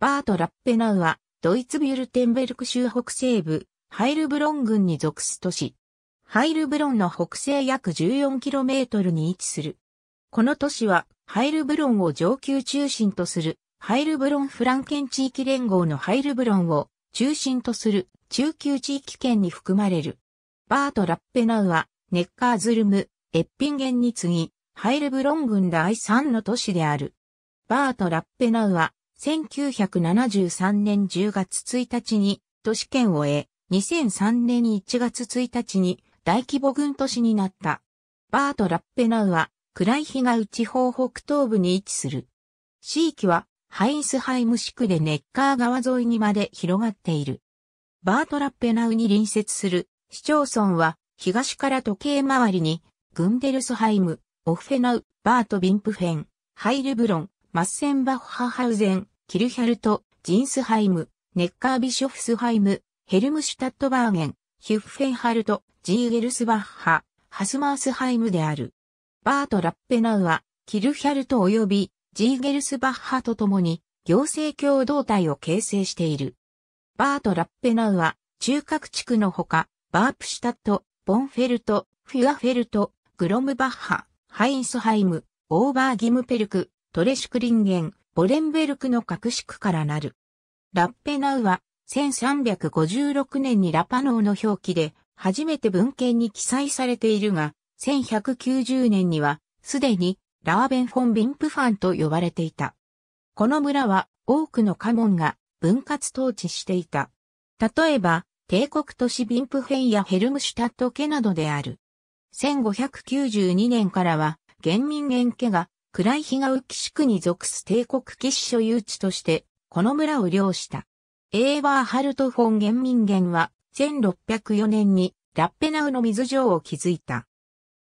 バート・ラッペナウは、ドイツビュルテンベルク州北西部、ハイルブロン郡に属す都市。ハイルブロンの北西約 14km に位置する。この都市は、ハイルブロンを上級中心とする、ハイルブロンフランケン地域連合のハイルブロンを中心とする中級地域圏に含まれる。バート・ラッペナウは、ネッカーズルム、エッピンゲンに次ぎ、ハイルブロン郡第3の都市である。バート・ラッペナウは、1973年10月1日に都市圏を得、2003年1月1日に大規模軍都市になった。バート・ラッペナウは、暗い日が内方北東部に位置する。地域は、ハインスハイム市区でネッカー川沿いにまで広がっている。バート・ラッペナウに隣接する市町村は、東から時計回りに、グンデルスハイム、オフフェナウ、バート・ビンプフェン、ハイルブロン、マッセンバッハハウゼン、キルヒャルト、ジンスハイム、ネッカービショフスハイム、ヘルムシュタットバーゲン、ヒュッフェンハルト、ジーゲルスバッハ、ハスマースハイムである。バート・ラッペナウは、キルヒャルト及びジーゲルスバッハと共に行政共同体を形成している。バート・ラッペナウは、中核地区のほか、バープシュタット、ボンフェルト、フュアフェルト、グロムバッハ、ハインスハイム、オーバーギムペルク、トレシュクリンゲン、ボレンベルクの格式からなる。ラッペナウは、1356年にラパノーの表記で、初めて文献に記載されているが、1190年には、すでに、ラーベンフォン・ビンプファンと呼ばれていた。この村は、多くの家紋が、分割統治していた。例えば、帝国都市ビンプフェンやヘルムシュタット家などである。1592年からは、現民元家が暗い日が浮き区に属す帝国騎士所有地として、この村を領した。エーバーハルト・フォン・ゲンミンゲンは、1604年にラッペナウの水城を築いた。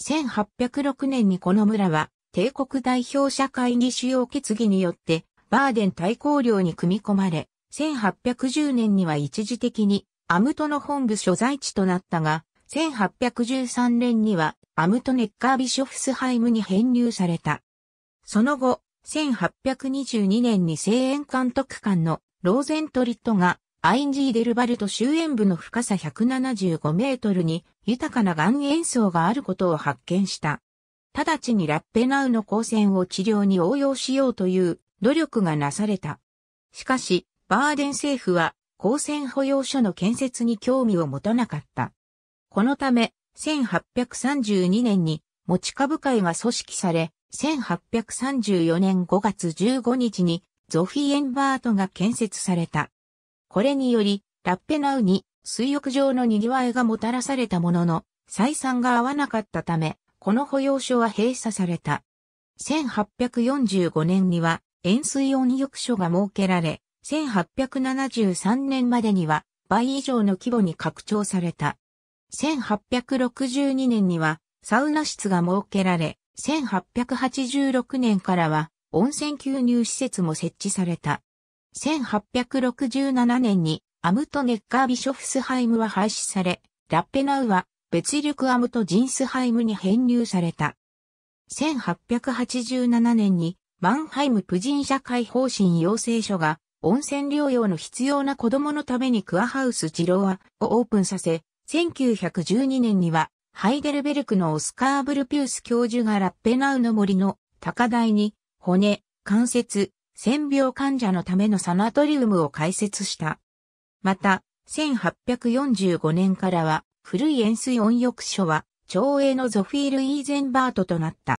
1806年にこの村は、帝国代表者会議主要決議によって、バーデン大公領に組み込まれ、1810年には一時的にアムトの本部所在地となったが、1813年にはアムトネッカービショフスハイムに編入された。その後、1822年に西園監督官のローゼントリットがアインジーデルバルト終焉部の深さ175メートルに豊かな岩塩層があることを発見した。直ちにラッペナウの光線を治療に応用しようという努力がなされた。しかし、バーデン政府は光線保養所の建設に興味を持たなかった。このため、1832年に持ち株会が組織され、1834年5月15日にゾフィエンバートが建設された。これにより、ラッペナウに水浴場の賑わいがもたらされたものの、採算が合わなかったため、この保養所は閉鎖された。1845年には塩水温浴所が設けられ、1873年までには倍以上の規模に拡張された。1862年にはサウナ室が設けられ、1886年からは温泉吸入施設も設置された。1867年にアムトネッカービショフスハイムは廃止され、ラッペナウは別リクアムトジンスハイムに編入された。1887年にマンハイムプジン社会方針要請書が温泉療養の必要な子供のためにクアハウスジロワをオープンさせ、1912年にはハイデルベルクのオスカー・ブルピュース教授がラッペナウの森の高台に骨、関節、線病患者のためのサナトリウムを開設した。また、1845年からは古い塩水温浴所は町営のゾフィール・イーゼンバートとなった。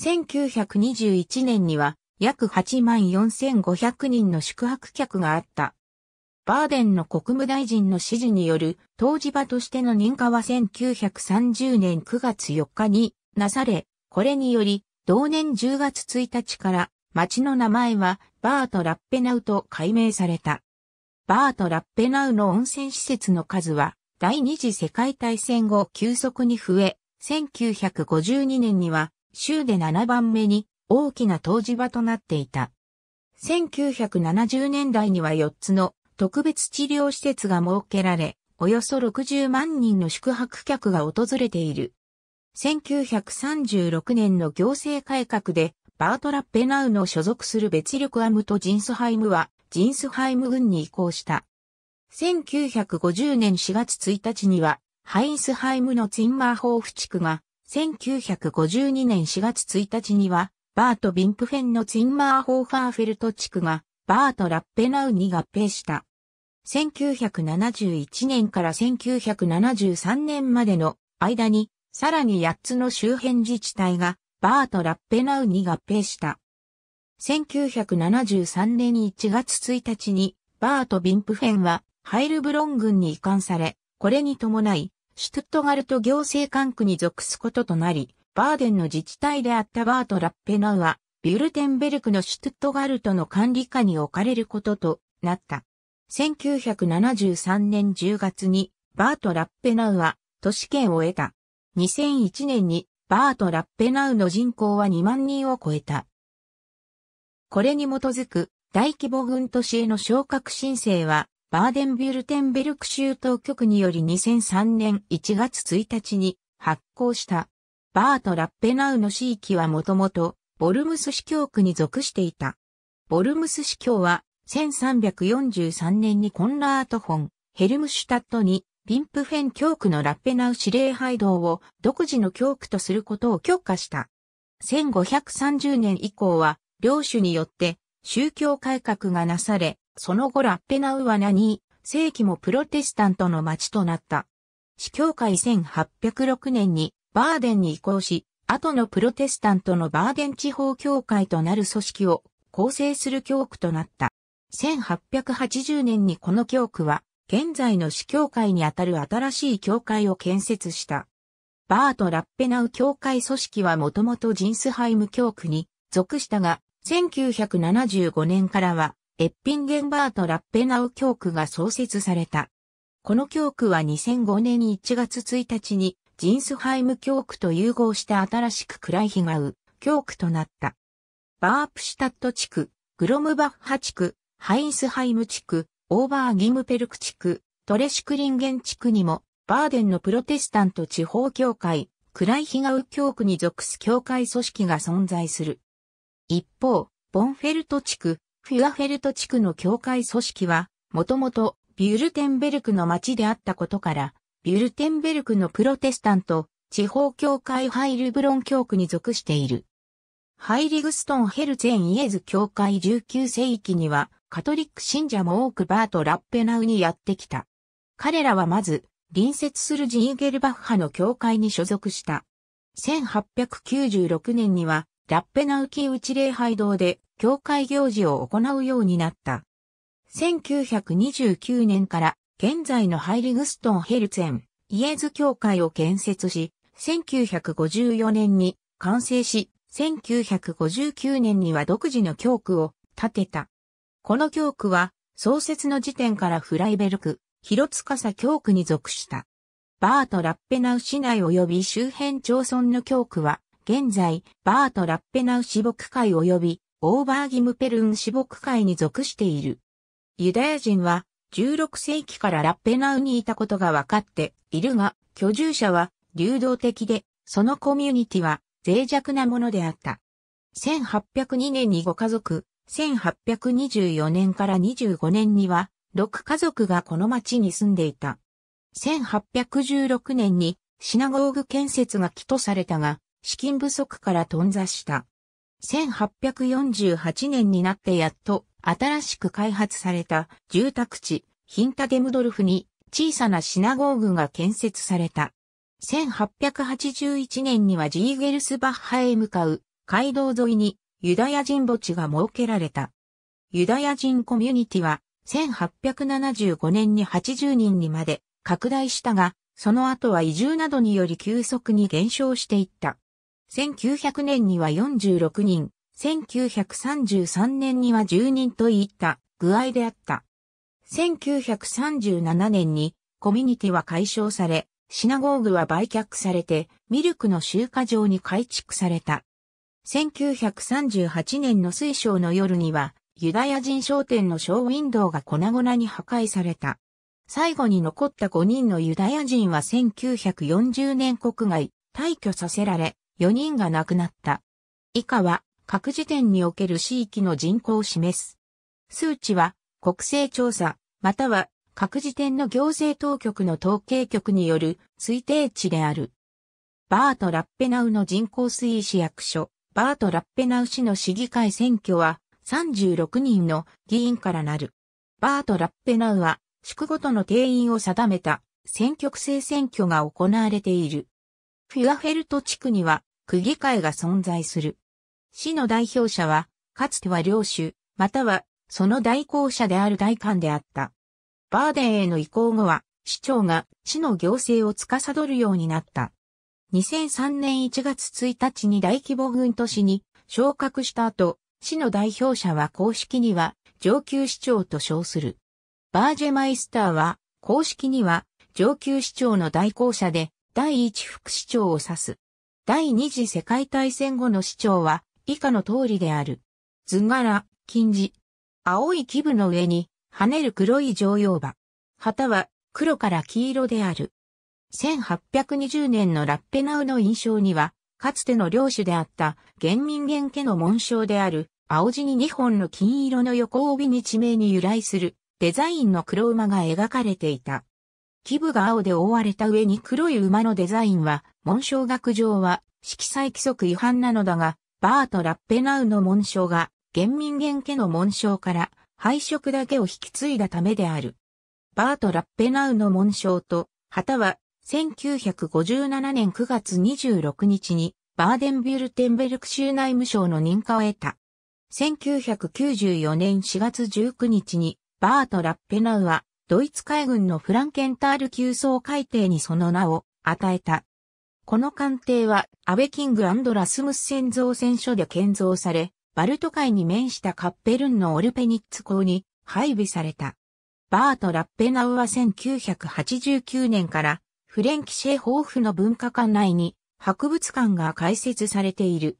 1921年には約8万4500人の宿泊客があった。バーデンの国務大臣の指示による当事場としての認可は1930年9月4日になされ、これにより、同年10月1日から町の名前はバート・ラッペナウと改名された。バート・ラッペナウの温泉施設の数は第二次世界大戦後急速に増え、1952年には州で7番目に大きな当事場となっていた。1970年代には4つの特別治療施設が設けられ、およそ60万人の宿泊客が訪れている。1936年の行政改革で、バートラッペナウの所属する別力アムとジンスハイムは、ジンスハイム軍に移行した。1950年4月1日には、ハインスハイムのツインマーホーフ地区が、1952年4月1日には、バート・ビンプフェンのツインマーホーファーフェルト地区が、バート・ラッペナウに合併した。1971年から1973年までの間に、さらに8つの周辺自治体が、バーとラッペナウに合併した。1973年1月1日に、バーとビンプフェンは、ハイルブロン軍に移管され、これに伴い、シュトゥットガルト行政管区に属すこととなり、バーデンの自治体であったバート・ラッペナウは、ビュルテンベルクのシュトゥットガルトの管理下に置かれることとなった。1973年10月にバート・ラッペナウは都市圏を得た。2001年にバート・ラッペナウの人口は2万人を超えた。これに基づく大規模軍都市への昇格申請はバーデンビュルテンベルク州当局により2003年1月1日に発行した。バート・ラッペナウの市域はもともとボルムス市教区に属していた。ボルムス市教は1343年にコンラート・フォン、ヘルムシュタットに、ピンプフェン教区のラッペナウ司令配道を独自の教区とすることを許可した。1530年以降は、領主によって宗教改革がなされ、その後ラッペナウは何、世紀もプロテスタントの町となった。司教会1806年にバーデンに移行し、後のプロテスタントのバーデン地方教会となる組織を構成する教区となった。1880年にこの教区は、現在の市教会にあたる新しい教会を建設した。バート・ラッペナウ教会組織はもともとジンスハイム教区に属したが、1975年からは、エッピンゲンバート・ラッペナウ教区が創設された。この教区は2005年1月1日に、ジンスハイム教区と融合して新しく暗い日がう、教区となった。バープシュタット地区、グロムバッハ地区、ハインスハイム地区、オーバーギムペルク地区、トレシュクリンゲン地区にも、バーデンのプロテスタント地方教会、クライヒガウ教区に属す教会組織が存在する。一方、ボンフェルト地区、フュアフェルト地区の教会組織は、もともとビュルテンベルクの町であったことから、ビュルテンベルクのプロテスタント、地方教会ハイルブロン教区に属している。ハイリグストンヘルツェンイエズ教会19世紀には、カトリック信者も多くバート・ラッペナウにやってきた。彼らはまず、隣接するジーゲルバッハの教会に所属した。1896年には、ラッペナウキウチ礼拝堂で、教会行事を行うようになった。1929年から、現在のハイリグストン・ヘルツェン、イエズ教会を建設し、1954年に完成し、1959年には独自の教区を建てた。この教区は、創設の時点からフライベルク、広司教区に属した。バート・ラッペナウ市内及び周辺町村の教区は、現在、バート・ラッペナウ市牧会及び、オーバーギムペルン市牧会に属している。ユダヤ人は、16世紀からラッペナウにいたことが分かっているが、居住者は流動的で、そのコミュニティは脆弱なものであった。1802年にご家族、1824年から25年には、6家族がこの町に住んでいた。1816年にシナゴーグ建設が起とされたが、資金不足から頓挫した。1848年になってやっと新しく開発された住宅地ヒンタデムドルフに小さなシナゴーグが建設された。1881年にはジーゲルスバッハへ向かう街道沿いにユダヤ人墓地が設けられた。ユダヤ人コミュニティは1875年に80人にまで拡大したが、その後は移住などにより急速に減少していった。1900年には46人、1933年には10人といった具合であった。1937年にコミュニティは解消され、シナゴーグは売却されて、ミルクの集荷場に改築された。1938年の水晶の夜には、ユダヤ人商店のショーウィンドウが粉々に破壊された。最後に残った5人のユダヤ人は1940年国外、退去させられ、4人が亡くなった。以下は、各時点における地域の人口を示す。数値は、国勢調査、または、各時点の行政当局の統計局による推定値である。バート・ラッペナウの人口推移市役所。バート・ラッペナウ市の市議会選挙は36人の議員からなる。バート・ラッペナウは、宿ごとの定員を定めた選挙区制選挙が行われている。フィアフェルト地区には区議会が存在する。市の代表者は、かつては領主、またはその代行者である代官であった。バーデンへの移行後は、市長が市の行政を司るようになった。2003年1月1日に大規模軍都市に昇格した後、市の代表者は公式には上級市長と称する。バージェマイスターは公式には上級市長の代行者で第一副市長を指す。第二次世界大戦後の市長は以下の通りである。図柄、金字。青い基部の上に跳ねる黒い乗用馬。旗は黒から黄色である。1820年のラッペナウの印象には、かつての領主であった、元民元家の紋章である、青地に2本の金色の横帯に地名に由来する、デザインの黒馬が描かれていた。基部が青で覆われた上に黒い馬のデザインは、紋章学上は、色彩規則違反なのだが、バート・ラッペナウの紋章が、元民元家の紋章から、配色だけを引き継いだためである。バート・ラッペナウの紋章と、旗は1957年9月26日にバーデンビュルテンベルク州内務省の認可を得た。1994年4月19日にバート・ラッペナウはドイツ海軍のフランケンタール急走海底にその名を与えた。この艦艇はアベキングラスムス戦造船所で建造され、バルト海に面したカッペルンのオルペニッツ港に配備された。バート・ラッペナウは1989年からフレンキシェ豊富の文化館内に博物館が開設されている。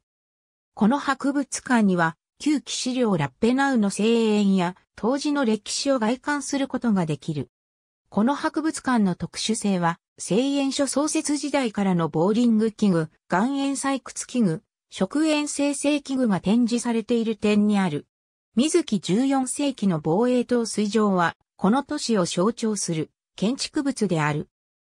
この博物館には旧騎士領ラッペナウの声援や当時の歴史を外観することができる。この博物館の特殊性は、声援所創設時代からのボーリング器具、岩塩採掘器具、食塩生成器具が展示されている点にある。水木14世紀の防衛塔水上は、この都市を象徴する建築物である。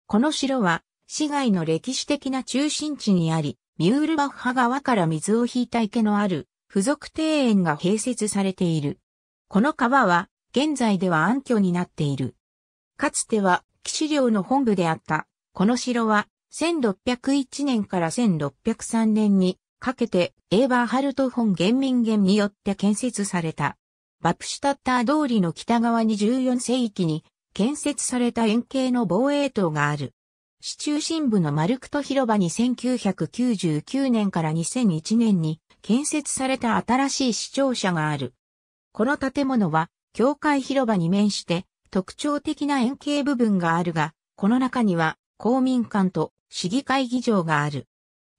この城は、市街の歴史的な中心地にあり、ミュールバッハ川から水を引いた池のある、付属庭園が併設されている。この川は、現在では暗渠になっている。かつては、騎士領の本部であった。この城は、1601年から1603年にかけて、エーバーハルト・フォン・ゲンミンゲンによって建設された。バプシュタッター通りの北側に14世紀に建設された円形の防衛塔がある。市中心部のマルクト広場に1999年から2001年に建設された新しい市庁舎がある。この建物は、教会広場に面して特徴的な円形部分があるが、この中には公民館と市議会議場がある。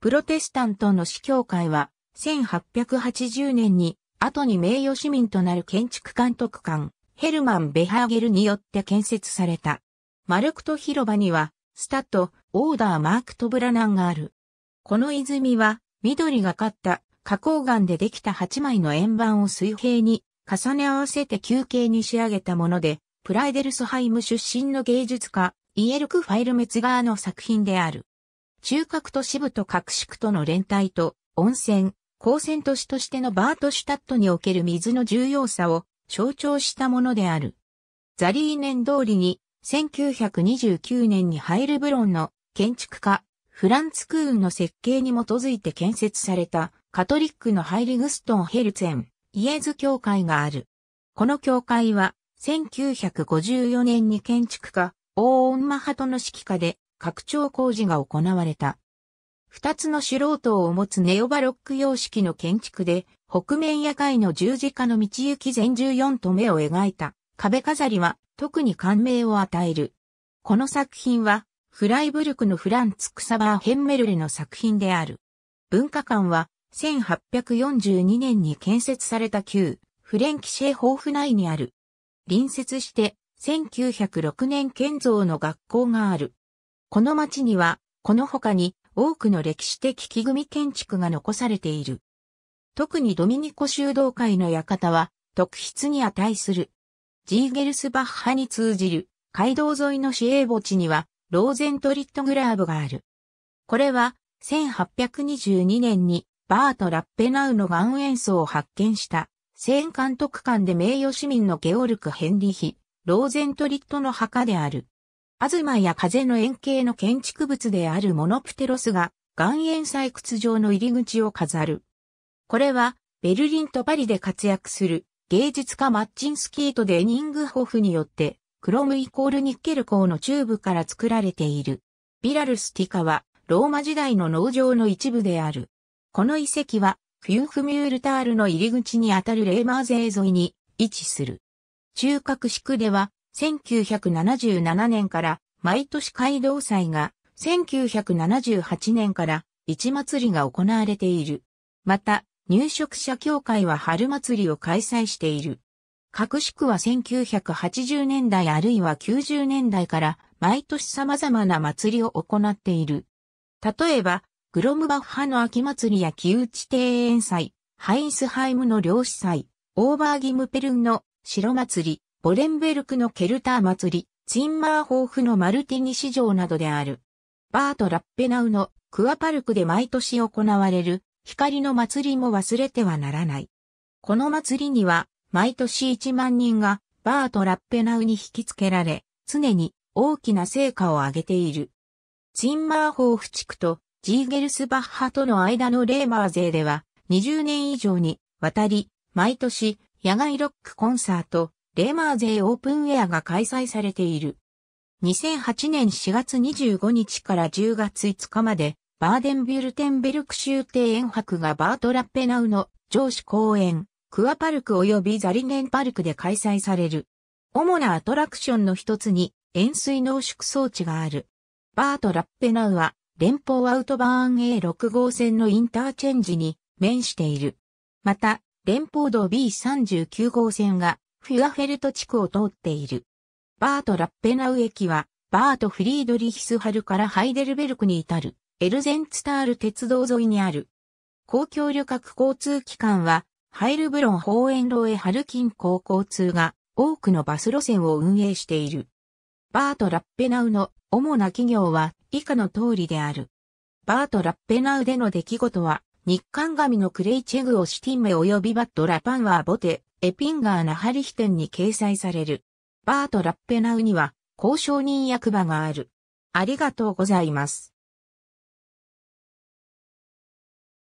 プロテスタントの市教会は、1880年に後に名誉市民となる建築監督官、ヘルマン・ベハーゲルによって建設された。マルクト広場には、スタッド、オーダー・マークト・ブラナンがある。この泉は、緑がかった花崗岩でできた8枚の円盤を水平に重ね合わせて休憩に仕上げたもので、プライデルスハイム出身の芸術家、イエルク・ファイルメツガーの作品である。中核都市部と各宿との連帯と、温泉、光線都市としてのバートシュタットにおける水の重要さを象徴したものである。ザリー年通りに、1929年にハイルブロンの建築家、フランツ・クーンの設計に基づいて建設されたカトリックのハイリグストン・ヘルツェン、イエズ教会がある。この教会は、1954年に建築家、オーオンマハトの指揮下で拡張工事が行われた。二つの主人塔を持つネオバロック様式の建築で、北面夜会の十字架の道行き全十四と目を描いた壁飾りは特に感銘を与える。この作品は、フライブルクのフランツ・クサバー・ヘンメルレの作品である。文化館は、1842年に建設された旧、フレンキシェホーフ内にある。隣接して、1906年建造の学校がある。この町には、この他に、多くの歴史的木組建築が残されている。特にドミニコ修道会の館は特筆に値する。ジーゲルスバッハに通じる街道沿いの市営墓地にはローゼントリットグラーブがある。これは1822年にバート・ラッペナウの岩塩層を発見した聖監督官で名誉市民のゲオルク・ヘンリヒ、ローゼントリットの墓である。アズマや風の円形の建築物であるモノプテロスが岩塩採掘場の入り口を飾る。これはベルリンとパリで活躍する芸術家マッチンスキーとデニングホフによってクロムイコールニッケル鋼のチューブから作られている。ビラルスティカはローマ時代の農場の一部である。この遺跡はフューフミュールタールの入り口にあたるレーマーゼー沿いに位置する。中核地区では1977年から毎年街道祭が、1978年から市祭りが行われている。また、入植者協会は春祭りを開催している。各宿区は1980年代あるいは90年代から毎年様々な祭りを行っている。例えば、グロムバッハの秋祭りや木内庭園祭、ハインスハイムの漁師祭、オーバーギムペルンの城祭り、ボレンベルクのケルター祭り、ツインマーホーフのマルティニ市場などである。バート・ラッペナウのクアパルクで毎年行われる光の祭りも忘れてはならない。この祭りには毎年1万人がバート・ラッペナウに引きつけられ、常に大きな成果を上げている。ツインマーホーフ地区とジーゲルスバッハとの間のレーマー勢では20年以上にわたり毎年野外ロックコンサート、レーマーゼオープンウェアが開催されている。2008年4月25日から10月5日まで、バーデンビュルテンベルク州庭園博がバートラッペナウの上司公園、クアパルク及びザリゲンパルクで開催される。主なアトラクションの一つに塩水濃縮装置がある。バートラッペナウは連邦アウトバーン A6 号線のインターチェンジに面している。また、連邦道 B39 号線がフュアフェルト地区を通っている。バート・ラッペナウ駅は、バート・フリードリヒスハルからハイデルベルクに至る、エルゼンツタール鉄道沿いにある。公共旅客交通機関は、ハイルブロン方園路へハルキン高交通が多くのバス路線を運営している。バート・ラッペナウの主な企業は以下の通りである。バート・ラッペナウでの出来事は、日韓紙のクレイチェグオシティンメ及びバット・ラパンワーボテ、エピンガーナハリヒテンに掲載される。バート・ラッペナウには、交渉人役場がある。ありがとうございます。